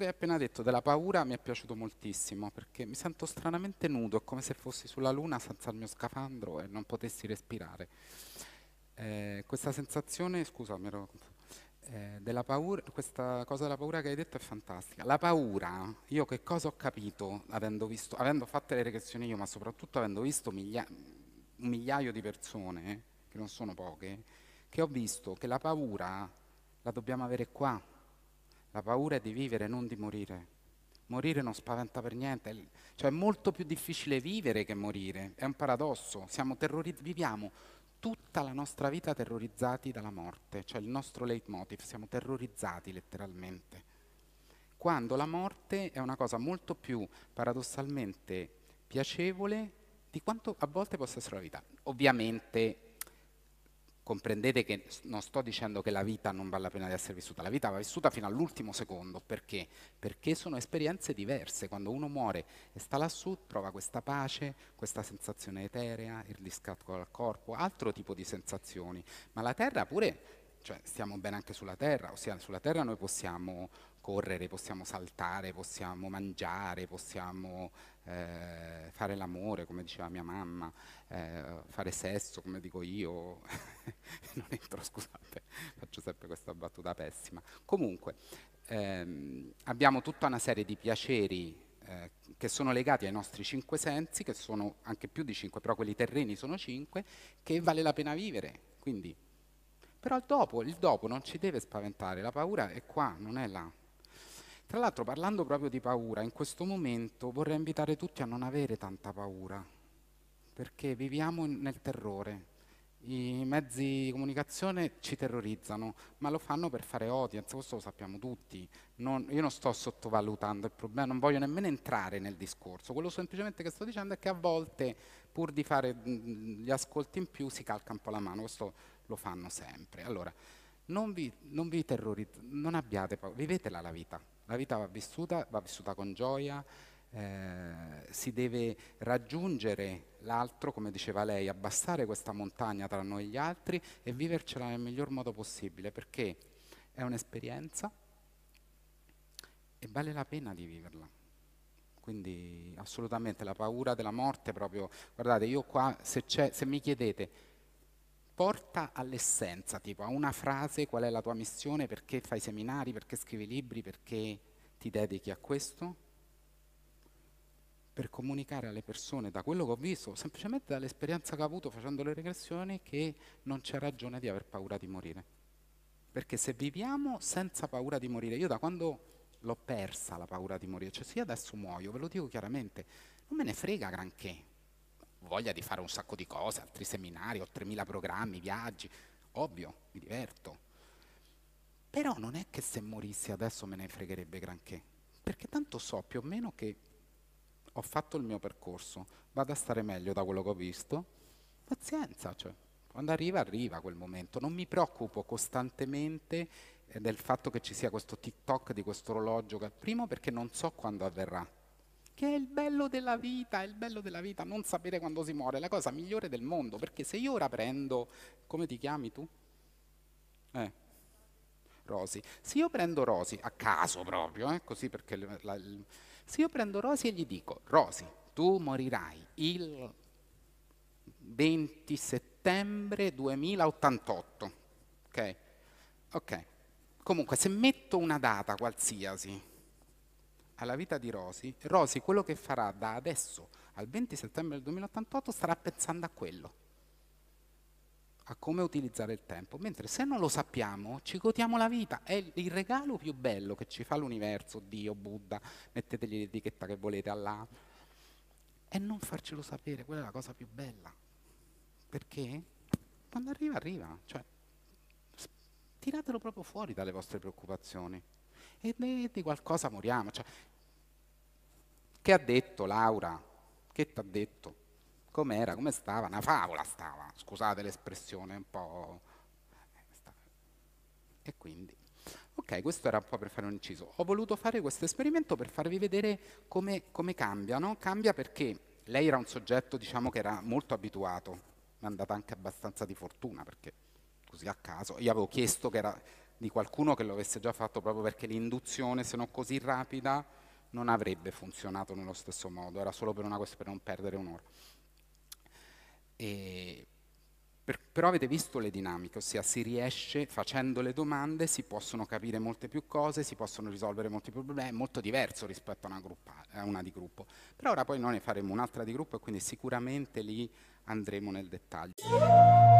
che hai appena detto della paura mi è piaciuto moltissimo perché mi sento stranamente nudo, è come se fossi sulla luna senza il mio scafandro e non potessi respirare. Eh, questa sensazione, scusa, mi ero eh, della paura, questa cosa della paura che hai detto è fantastica. La paura, io che cosa ho capito avendo, visto, avendo fatto le regressioni io, ma soprattutto avendo visto miglia- un migliaio di persone, che non sono poche, che ho visto che la paura la dobbiamo avere qua, la paura è di vivere, non di morire. Morire non spaventa per niente, cioè è molto più difficile vivere che morire, è un paradosso, terroriz- viviamo tutta la nostra vita terrorizzati dalla morte, cioè il nostro leitmotiv, siamo terrorizzati letteralmente. Quando la morte è una cosa molto più paradossalmente piacevole di quanto a volte possa essere la vita. Ovviamente comprendete che non sto dicendo che la vita non vale la pena di essere vissuta, la vita va vissuta fino all'ultimo secondo, perché? Perché sono esperienze diverse, quando uno muore e sta lassù trova questa pace, questa sensazione eterea, il riscatto dal corpo, altro tipo di sensazioni, ma la terra pure, cioè stiamo bene anche sulla terra, ossia sulla terra noi possiamo correre, possiamo saltare, possiamo mangiare, possiamo eh, fare l'amore, come diceva mia mamma, eh, fare sesso, come dico io, non entro, scusate, faccio sempre questa battuta pessima. Comunque, ehm, abbiamo tutta una serie di piaceri eh, che sono legati ai nostri cinque sensi, che sono anche più di cinque, però quelli terreni sono cinque, che vale la pena vivere. Quindi, però il dopo, il dopo non ci deve spaventare, la paura è qua, non è là. Tra l'altro parlando proprio di paura, in questo momento vorrei invitare tutti a non avere tanta paura, perché viviamo nel terrore. I mezzi di comunicazione ci terrorizzano, ma lo fanno per fare audience, questo lo sappiamo tutti. Non, io non sto sottovalutando il problema, non voglio nemmeno entrare nel discorso. Quello semplicemente che sto dicendo è che a volte, pur di fare mm, gli ascolti in più, si calca un po' la mano, questo lo fanno sempre. Allora, non vi, non vi terrorizzate, non abbiate paura, vivetela la vita la vita va vissuta, va vissuta con gioia, eh, si deve raggiungere l'altro, come diceva lei, abbassare questa montagna tra noi e gli altri e vivercela nel miglior modo possibile, perché è un'esperienza e vale la pena di viverla. Quindi assolutamente la paura della morte proprio, guardate, io qua se, se mi chiedete porta all'essenza, tipo a una frase, qual è la tua missione, perché fai seminari, perché scrivi libri, perché ti dedichi a questo? Per comunicare alle persone, da quello che ho visto, semplicemente dall'esperienza che ho avuto facendo le regressioni, che non c'è ragione di aver paura di morire. Perché se viviamo senza paura di morire, io da quando l'ho persa la paura di morire, cioè se io adesso muoio, ve lo dico chiaramente, non me ne frega granché, voglia di fare un sacco di cose, altri seminari, ho 3.000 programmi, viaggi, ovvio, mi diverto. Però non è che se morissi adesso me ne fregherebbe granché, perché tanto so più o meno che ho fatto il mio percorso, vado a stare meglio da quello che ho visto, pazienza, cioè, quando arriva arriva quel momento, non mi preoccupo costantemente eh, del fatto che ci sia questo TikTok di questo orologio, primo perché non so quando avverrà, che è il bello della vita, è il bello della vita, non sapere quando si muore, è la cosa migliore del mondo, perché se io ora prendo, come ti chiami tu? Eh, Rosy. Se io prendo Rosy, a caso proprio, eh, così perché... La, la, se io prendo Rosy e gli dico, Rosy, tu morirai il 20 settembre 2088, ok? Ok. Comunque, se metto una data qualsiasi, alla vita di Rosy, Rosy quello che farà da adesso al 20 settembre del 2088 starà pensando a quello, a come utilizzare il tempo, mentre se non lo sappiamo ci godiamo la vita, è il regalo più bello che ci fa l'universo, Dio, Buddha, mettetegli l'etichetta che volete Allah, e non farcelo sapere, quella è la cosa più bella, perché quando arriva arriva, cioè tiratelo proprio fuori dalle vostre preoccupazioni e di qualcosa moriamo. Cioè, che ha detto Laura? Che ti ha detto? Com'era? Come stava? Una favola stava, scusate l'espressione un po'... Eh, e quindi... Ok, questo era un po' per fare un inciso. Ho voluto fare questo esperimento per farvi vedere come, come cambia, no? Cambia perché lei era un soggetto, diciamo, che era molto abituato, mi è andata anche abbastanza di fortuna, perché così a caso, io avevo chiesto che era di qualcuno che lo avesse già fatto proprio perché l'induzione, se non così rapida, non avrebbe funzionato nello stesso modo, era solo per, una, per non perdere un'ora. Per, però avete visto le dinamiche, ossia si riesce, facendo le domande, si possono capire molte più cose, si possono risolvere molti più problemi, è molto diverso rispetto a una, gruppa, a una di gruppo. Però ora poi noi ne faremo un'altra di gruppo e quindi sicuramente lì andremo nel dettaglio.